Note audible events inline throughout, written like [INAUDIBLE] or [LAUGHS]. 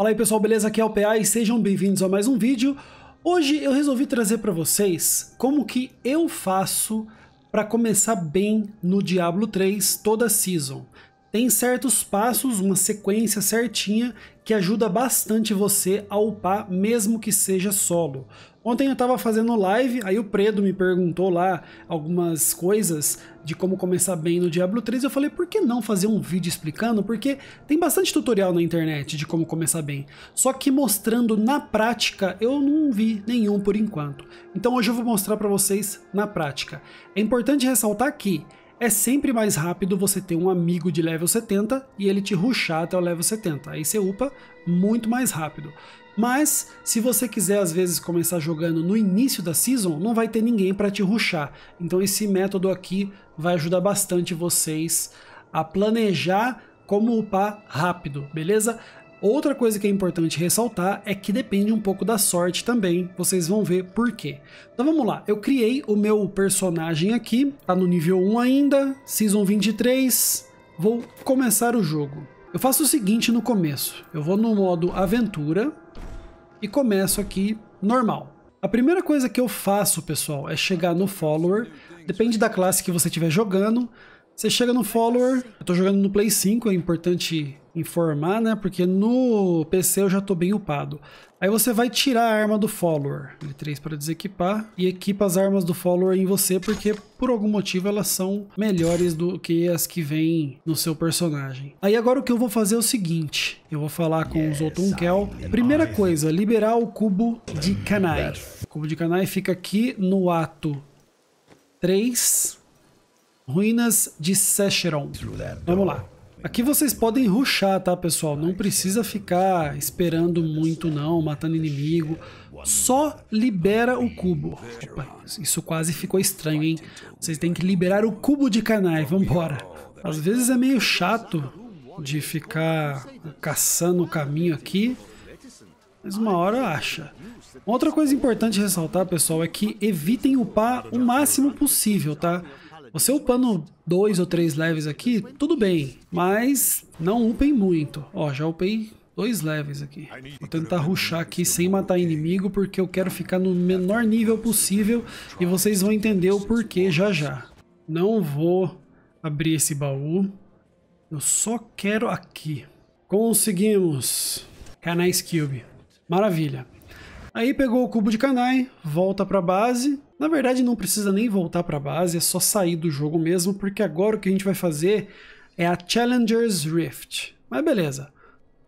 Fala aí pessoal, beleza? Aqui é o PA e sejam bem-vindos a mais um vídeo. Hoje eu resolvi trazer para vocês como que eu faço para começar bem no Diablo 3 toda a season. Tem certos passos, uma sequência certinha que ajuda bastante você a upar mesmo que seja solo. Ontem eu estava fazendo live, aí o Predo me perguntou lá algumas coisas de como começar bem no Diablo 3. Eu falei, por que não fazer um vídeo explicando? Porque tem bastante tutorial na internet de como começar bem. Só que mostrando na prática, eu não vi nenhum por enquanto. Então hoje eu vou mostrar para vocês na prática. É importante ressaltar que é sempre mais rápido você ter um amigo de level 70 e ele te ruxar até o level 70. Aí você upa muito mais rápido. Mas se você quiser às vezes começar jogando no início da season, não vai ter ninguém para te ruxar. Então esse método aqui vai ajudar bastante vocês a planejar como upar rápido, beleza? Outra coisa que é importante ressaltar é que depende um pouco da sorte também, vocês vão ver por quê. Então vamos lá, eu criei o meu personagem aqui, tá no nível 1 ainda, Season 23, vou começar o jogo. Eu faço o seguinte no começo, eu vou no modo aventura, e começo aqui normal. A primeira coisa que eu faço, pessoal, é chegar no follower, depende da classe que você estiver jogando, você chega no follower, eu tô jogando no Play 5, é importante informar, né? Porque no PC eu já tô bem upado. Aí você vai tirar a arma do follower, L3 para desequipar, e equipa as armas do follower em você, porque por algum motivo elas são melhores do que as que vêm no seu personagem. Aí agora o que eu vou fazer é o seguinte, eu vou falar com yes, o Zotunkel. Primeira coisa, liberar o cubo de Kanai. O cubo de Kanai fica aqui no ato 3, Ruínas de Secheron. Vamos lá. Aqui vocês podem ruxar, tá, pessoal? Não precisa ficar esperando muito, não, matando inimigo. Só libera o cubo. Opa, isso quase ficou estranho, hein? Vocês têm que liberar o cubo de canai, vambora. Às vezes é meio chato de ficar caçando o caminho aqui, mas uma hora acha. Outra coisa importante ressaltar, pessoal, é que evitem upar o máximo possível, tá? Tá? Você upando dois ou três levels aqui, tudo bem, mas não upem muito. Ó, já upei dois levels aqui. Vou tentar ruxar aqui sem matar inimigo, porque eu quero ficar no menor nível possível e vocês vão entender o porquê já já. Não vou abrir esse baú, eu só quero aqui. Conseguimos! Canais Cube. Maravilha. Aí pegou o cubo de Kanai, volta pra base. Na verdade, não precisa nem voltar pra base, é só sair do jogo mesmo, porque agora o que a gente vai fazer é a Challenger's Rift. Mas beleza.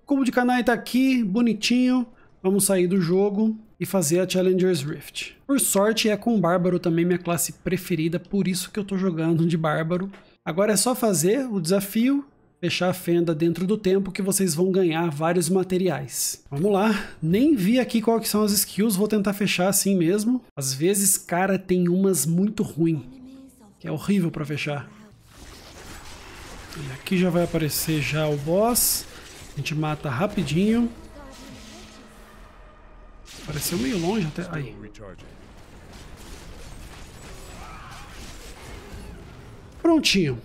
O cubo de Kanai tá aqui, bonitinho. Vamos sair do jogo e fazer a Challenger's Rift. Por sorte, é com Bárbaro também minha classe preferida, por isso que eu tô jogando de Bárbaro. Agora é só fazer o desafio fechar a fenda dentro do tempo que vocês vão ganhar vários materiais. Vamos lá, nem vi aqui qual que são as skills, vou tentar fechar assim mesmo. Às vezes, cara, tem umas muito ruim, que é horrível para fechar. E aqui já vai aparecer já o boss, a gente mata rapidinho. apareceu meio longe até. Aí. Prontinho.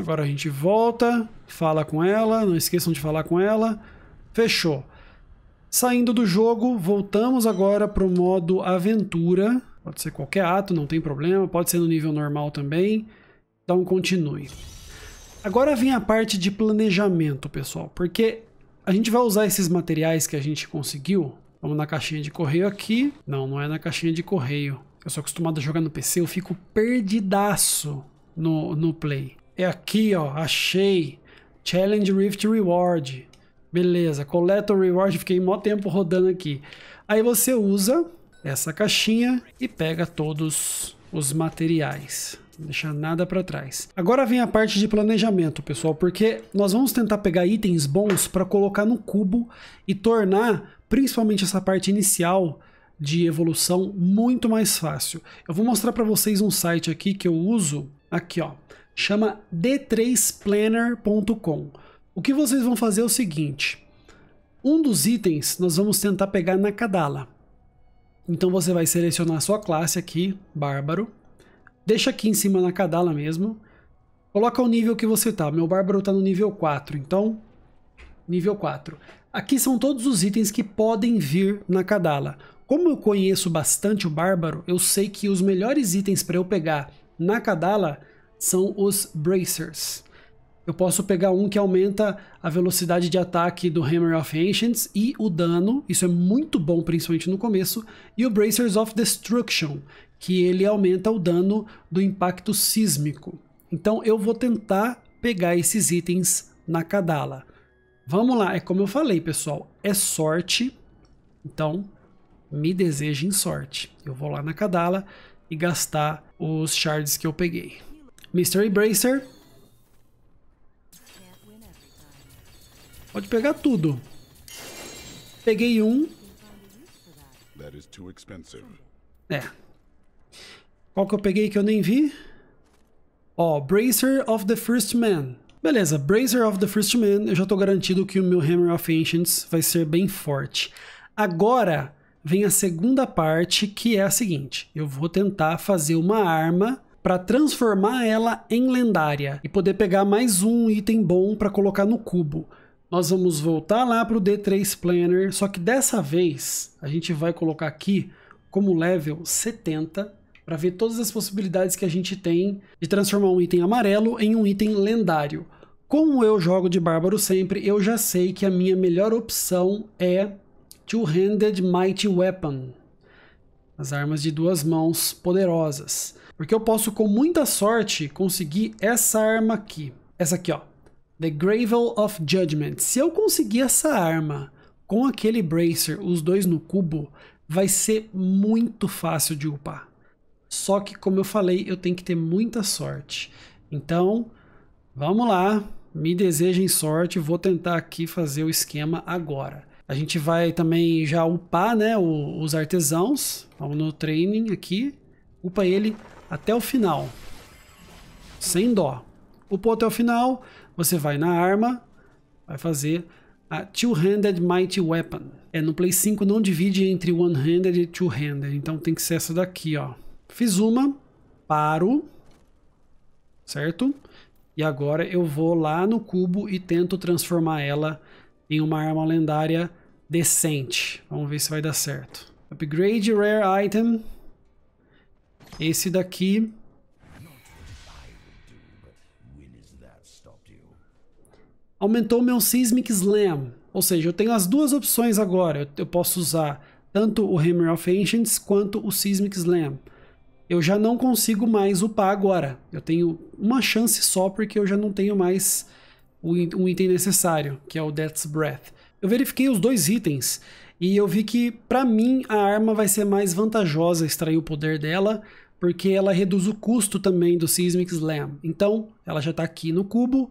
Agora a gente volta, fala com ela, não esqueçam de falar com ela. Fechou. Saindo do jogo, voltamos agora para o modo aventura. Pode ser qualquer ato, não tem problema. Pode ser no nível normal também. Então continue. Agora vem a parte de planejamento, pessoal. Porque a gente vai usar esses materiais que a gente conseguiu. Vamos na caixinha de correio aqui. Não, não é na caixinha de correio. Eu sou acostumado a jogar no PC, eu fico perdidaço no, no Play. É aqui, ó, achei. Challenge Rift Reward. Beleza, coleta o reward, fiquei mó tempo rodando aqui. Aí você usa essa caixinha e pega todos os materiais. Não deixar nada para trás. Agora vem a parte de planejamento, pessoal, porque nós vamos tentar pegar itens bons para colocar no cubo e tornar principalmente essa parte inicial de evolução muito mais fácil. Eu vou mostrar para vocês um site aqui que eu uso Aqui, ó. Chama d3planner.com. O que vocês vão fazer é o seguinte. Um dos itens nós vamos tentar pegar na Cadala. Então você vai selecionar a sua classe aqui, Bárbaro. Deixa aqui em cima na Cadala mesmo. Coloca o nível que você tá. Meu Bárbaro tá no nível 4, então... Nível 4. Aqui são todos os itens que podem vir na Cadala. Como eu conheço bastante o Bárbaro, eu sei que os melhores itens para eu pegar na Kadala são os Bracers. Eu posso pegar um que aumenta a velocidade de ataque do Hammer of Ancients e o dano, isso é muito bom, principalmente no começo, e o Bracers of Destruction, que ele aumenta o dano do impacto sísmico. Então eu vou tentar pegar esses itens na Kadala. Vamos lá, é como eu falei, pessoal, é sorte, então me desejem sorte. Eu vou lá na Kadala e gastar os shards que eu peguei. Mystery Bracer. Pode pegar tudo. Peguei um. É. Qual que eu peguei que eu nem vi? Ó, oh, Bracer of the First Man. Beleza, Bracer of the First Man, eu já tô garantido que o meu Hammer of Ancients vai ser bem forte. Agora, vem a segunda parte, que é a seguinte: eu vou tentar fazer uma arma para transformar ela em lendária e poder pegar mais um item bom para colocar no cubo. Nós vamos voltar lá para o D3 Planner, só que dessa vez a gente vai colocar aqui como level 70 para ver todas as possibilidades que a gente tem de transformar um item amarelo em um item lendário. Como eu jogo de bárbaro sempre, eu já sei que a minha melhor opção é Two-Handed Mighty Weapon. As armas de duas mãos poderosas. Porque eu posso, com muita sorte, conseguir essa arma aqui. Essa aqui, ó. The Gravel of Judgment. Se eu conseguir essa arma com aquele Bracer, os dois no cubo, vai ser muito fácil de upar. Só que, como eu falei, eu tenho que ter muita sorte. Então, vamos lá. Me desejem sorte. Vou tentar aqui fazer o esquema agora. A gente vai também já upar né, o, os artesãos. Vamos no training aqui. Upa ele até o final. Sem dó. Upou até o final, você vai na arma, vai fazer a Two-Handed Mighty Weapon. É, no Play 5 não divide entre One-Handed e Two-Handed, então tem que ser essa daqui, ó. Fiz uma, paro, certo? E agora eu vou lá no cubo e tento transformar ela em uma arma lendária decente. Vamos ver se vai dar certo. Upgrade Rare Item. Esse daqui. Aumentou meu Seismic Slam. Ou seja, eu tenho as duas opções agora. Eu posso usar tanto o Hammer of Ancients quanto o Seismic Slam. Eu já não consigo mais upar agora. Eu tenho uma chance só porque eu já não tenho mais o um item necessário, que é o Death's Breath. Eu verifiquei os dois itens e eu vi que, para mim, a arma vai ser mais vantajosa extrair o poder dela, porque ela reduz o custo também do Seismic Slam. Então, ela já está aqui no cubo.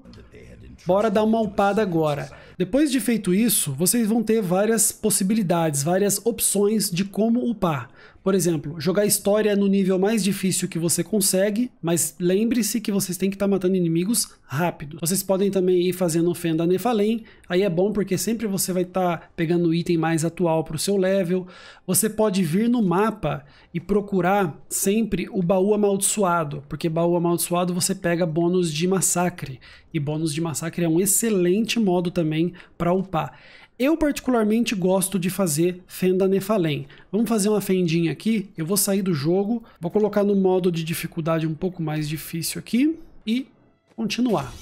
Bora dar uma upada agora. Depois de feito isso, vocês vão ter várias possibilidades, várias opções de como upar. Por exemplo, jogar história no nível mais difícil que você consegue, mas lembre-se que vocês têm que estar tá matando inimigos rápido. Vocês podem também ir fazendo Fenda Nefalém, aí é bom porque sempre você vai estar tá pegando o item mais atual para o seu level. Você pode vir no mapa e procurar sempre o baú amaldiçoado, porque baú amaldiçoado você pega bônus de massacre, e bônus de massacre é um excelente modo também para upar. Eu particularmente gosto de fazer fenda Nefalém. Vamos fazer uma fendinha aqui, eu vou sair do jogo, vou colocar no modo de dificuldade um pouco mais difícil aqui e continuar.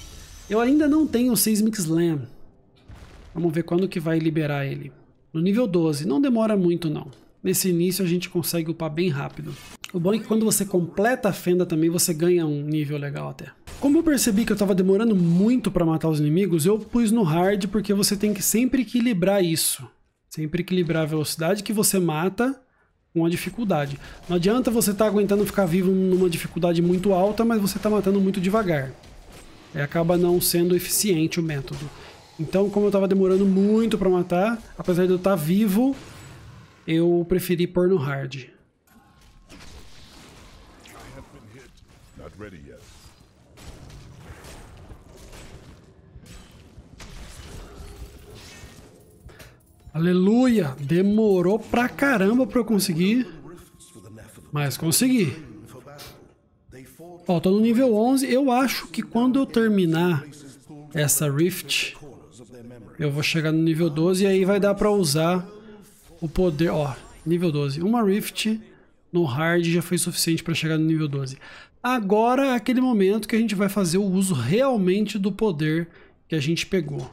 Eu ainda não tenho o Seismic Slam. Vamos ver quando que vai liberar ele. No nível 12, não demora muito não. Nesse início a gente consegue upar bem rápido. O bom é que quando você completa a fenda também, você ganha um nível legal até. Como eu percebi que eu estava demorando muito para matar os inimigos, eu pus no hard porque você tem que sempre equilibrar isso. Sempre equilibrar a velocidade que você mata com a dificuldade. Não adianta você estar tá aguentando ficar vivo numa dificuldade muito alta, mas você está matando muito devagar. É, acaba não sendo eficiente o método. Então, como eu estava demorando muito para matar, apesar de eu estar tá vivo, eu preferi pôr no hard. ready yet. Aleluia! Demorou pra caramba pra eu conseguir, mas consegui. Ó, tô no nível 11. Eu acho que quando eu terminar essa Rift, eu vou chegar no nível 12 e aí vai dar pra usar o poder... Ó, nível 12. Uma Rift no hard já foi suficiente pra chegar no nível 12. Agora é aquele momento que a gente vai fazer o uso realmente do poder que a gente pegou.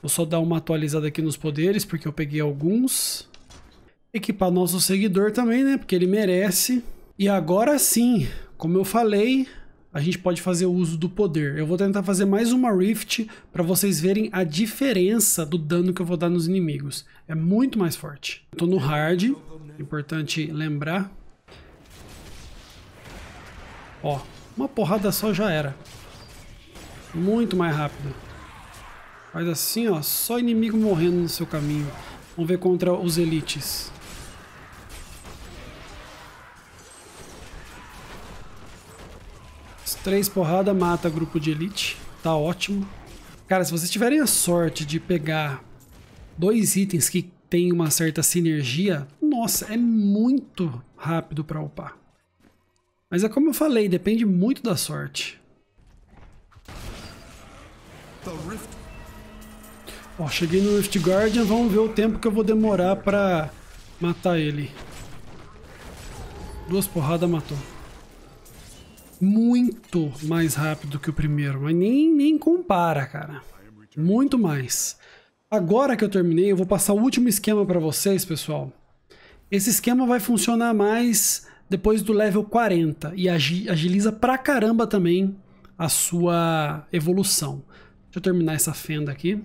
Vou só dar uma atualizada aqui nos poderes, porque eu peguei alguns. Equipar nosso seguidor também, né? Porque ele merece. E agora sim, como eu falei, a gente pode fazer o uso do poder. Eu vou tentar fazer mais uma Rift para vocês verem a diferença do dano que eu vou dar nos inimigos. É muito mais forte. Estou no hard, importante lembrar. Ó, uma porrada só já era. Muito mais rápido. Faz assim, ó, só inimigo morrendo no seu caminho. Vamos ver contra os elites. As três porrada mata grupo de elite. Tá ótimo. Cara, se vocês tiverem a sorte de pegar dois itens que tem uma certa sinergia, nossa, é muito rápido para upar. Mas é como eu falei, depende muito da sorte. Ó, cheguei no Rift Guardian, vamos ver o tempo que eu vou demorar pra matar ele. Duas porradas matou. Muito mais rápido que o primeiro, mas nem, nem compara, cara. Muito mais. Agora que eu terminei, eu vou passar o último esquema para vocês, pessoal. Esse esquema vai funcionar mais depois do level 40 e agiliza pra caramba também a sua evolução. Deixa eu terminar essa fenda aqui.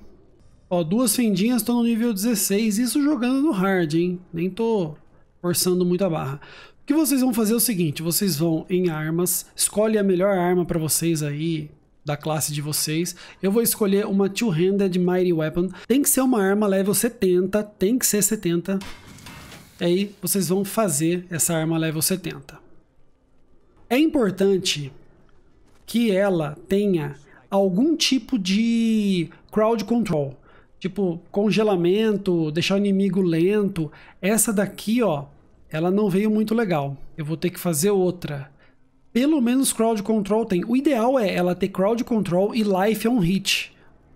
Ó, duas fendinhas estão no nível 16, isso jogando no hard, hein? Nem tô forçando muito a barra. O que vocês vão fazer é o seguinte, vocês vão em armas, escolhe a melhor arma para vocês aí, da classe de vocês. Eu vou escolher uma Two-Handed Mighty Weapon. Tem que ser uma arma level 70, tem que ser 70. E aí vocês vão fazer essa arma level 70. É importante que ela tenha algum tipo de crowd control, tipo congelamento, deixar o inimigo lento. Essa daqui, ó, ela não veio muito legal. Eu vou ter que fazer outra. Pelo menos crowd control tem. O ideal é ela ter crowd control e life on é hit.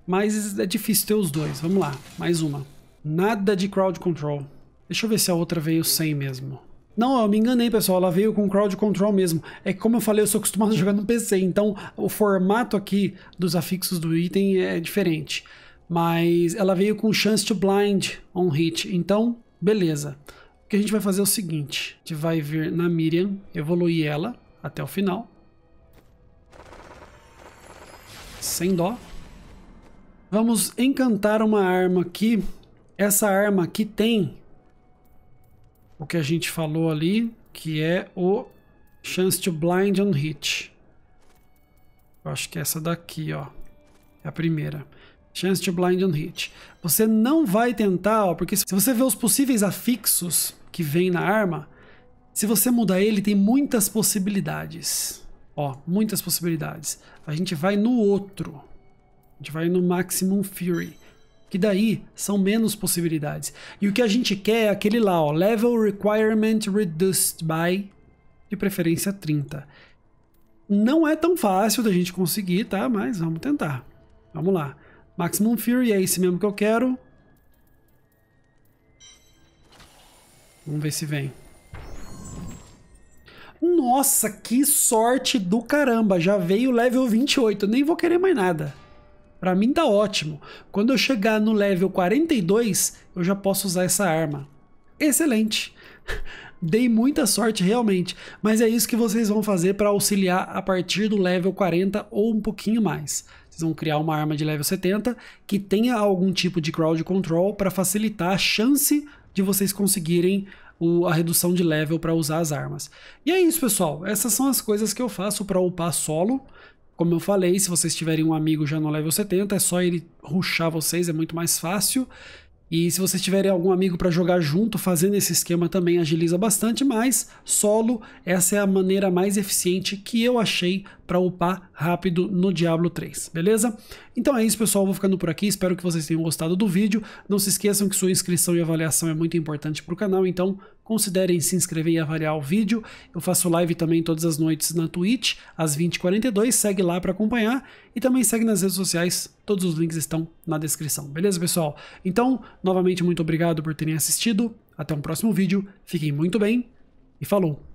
Mas é difícil ter os dois. Vamos lá, mais uma. Nada de crowd control. Deixa eu ver se a outra veio sem mesmo. Não, eu me enganei, pessoal. Ela veio com crowd control mesmo. É que, como eu falei, eu sou acostumado a jogar no PC, então o formato aqui dos afixos do item é diferente. Mas ela veio com chance to blind on hit. Então, beleza. O que a gente vai fazer é o seguinte: a gente vai vir na Miriam, evoluir ela até o final. Sem dó. Vamos encantar uma arma aqui. Essa arma aqui tem o que a gente falou ali, que é o Chance to Blind on Hit. Eu acho que é essa daqui, ó. É a primeira. Chance to Blind on Hit. Você não vai tentar, ó, porque se você vê os possíveis afixos que vem na arma, se você mudar ele, tem muitas possibilidades. Ó, muitas possibilidades. A gente vai no outro. A gente vai no Maximum Fury que daí são menos possibilidades. E o que a gente quer é aquele lá, ó, Level Requirement Reduced by, de preferência 30. Não é tão fácil da gente conseguir, tá? Mas vamos tentar. Vamos lá. Maximum Fury é esse mesmo que eu quero. Vamos ver se vem. Nossa, que sorte do caramba! Já veio level 28, nem vou querer mais nada. Para mim tá ótimo. Quando eu chegar no level 42, eu já posso usar essa arma. Excelente. [LAUGHS] Dei muita sorte realmente, mas é isso que vocês vão fazer para auxiliar a partir do level 40 ou um pouquinho mais. Vocês vão criar uma arma de level 70 que tenha algum tipo de crowd control para facilitar a chance de vocês conseguirem o, a redução de level para usar as armas. E é isso, pessoal. Essas são as coisas que eu faço para upar solo. Como eu falei, se vocês tiverem um amigo já no level 70, é só ele ruxar vocês, é muito mais fácil. E se vocês tiverem algum amigo para jogar junto, fazendo esse esquema também agiliza bastante, mas solo, essa é a maneira mais eficiente que eu achei para upar rápido no Diablo 3, beleza? Então é isso, pessoal, vou ficando por aqui, espero que vocês tenham gostado do vídeo. Não se esqueçam que sua inscrição e avaliação é muito importante para o canal, então Considerem se inscrever e avaliar o vídeo. Eu faço live também todas as noites na Twitch, às 20h42. Segue lá para acompanhar. E também segue nas redes sociais. Todos os links estão na descrição. Beleza, pessoal? Então, novamente, muito obrigado por terem assistido. Até um próximo vídeo. Fiquem muito bem e falou!